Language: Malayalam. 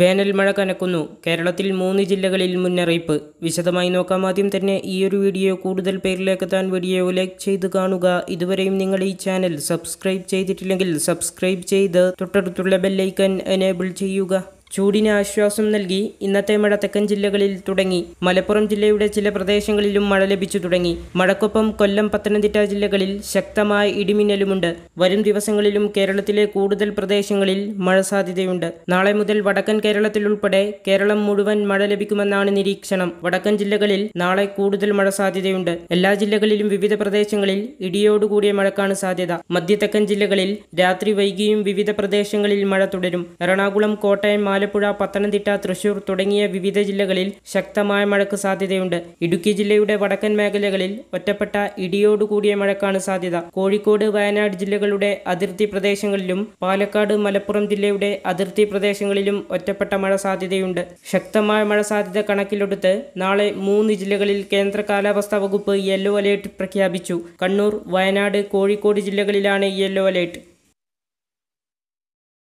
വേനൽ മഴ കനക്കുന്നു കേരളത്തിൽ മൂന്ന് ജില്ലകളിൽ മുന്നറിയിപ്പ് വിശദമായി നോക്കാം ആദ്യം തന്നെ ഈ ഒരു വീഡിയോ കൂടുതൽ പേരിലേക്ക് താൻ വീഡിയോ ലൈക്ക് ചെയ്ത് കാണുക ഇതുവരെയും നിങ്ങൾ ഈ ചാനൽ സബ്സ്ക്രൈബ് ചെയ്തിട്ടില്ലെങ്കിൽ സബ്സ്ക്രൈബ് ചെയ്ത് തൊട്ടടുത്തുള്ള ബെല്ലൈക്കൻ എനേബിൾ ചെയ്യുക ചൂടിന് ആശ്വാസം നൽകി ഇന്നത്തെ മഴ തെക്കൻ ജില്ലകളിൽ തുടങ്ങി മലപ്പുറം ജില്ലയുടെ ചില പ്രദേശങ്ങളിലും മഴ ലഭിച്ചു തുടങ്ങി മഴക്കൊപ്പം കൊല്ലം പത്തനംതിട്ട ജില്ലകളിൽ ശക്തമായ ഇടിമിന്നലുമുണ്ട് വരും ദിവസങ്ങളിലും കേരളത്തിലെ കൂടുതൽ പ്രദേശങ്ങളിൽ മഴ സാധ്യതയുണ്ട് നാളെ മുതൽ വടക്കൻ കേരളത്തിലുൾപ്പെടെ കേരളം മുഴുവൻ മഴ ലഭിക്കുമെന്നാണ് നിരീക്ഷണം വടക്കൻ ജില്ലകളിൽ നാളെ കൂടുതൽ മഴ സാധ്യതയുണ്ട് എല്ലാ ജില്ലകളിലും വിവിധ പ്രദേശങ്ങളിൽ ഇടിയോടുകൂടിയ മഴക്കാണ് സാധ്യത മധ്യ തെക്കൻ ജില്ലകളിൽ രാത്രി വൈകിയും വിവിധ പ്രദേശങ്ങളിൽ മഴ തുടരും എറണാകുളം കോട്ടയം ആലപ്പുഴ പത്തനംതിട്ട തൃശൂർ തുടങ്ങിയ വിവിധ ജില്ലകളിൽ ശക്തമായ മഴയ്ക്ക് സാധ്യതയുണ്ട് ഇടുക്കി ജില്ലയുടെ വടക്കൻ മേഖലകളിൽ ഒറ്റപ്പെട്ട ഇടിയോടുകൂടിയ മഴക്കാണ് സാധ്യത കോഴിക്കോട് വയനാട് ജില്ലകളുടെ അതിർത്തി പ്രദേശങ്ങളിലും പാലക്കാട് മലപ്പുറം ജില്ലയുടെ അതിർത്തി പ്രദേശങ്ങളിലും ഒറ്റപ്പെട്ട മഴ സാധ്യതയുണ്ട് ശക്തമായ മഴ സാധ്യത കണക്കിലെടുത്ത് നാളെ മൂന്ന് ജില്ലകളിൽ കേന്ദ്ര കാലാവസ്ഥാ വകുപ്പ് യെല്ലോ അലേർട്ട് പ്രഖ്യാപിച്ചു കണ്ണൂർ വയനാട് കോഴിക്കോട് ജില്ലകളിലാണ് യെല്ലോ അലേർട്ട്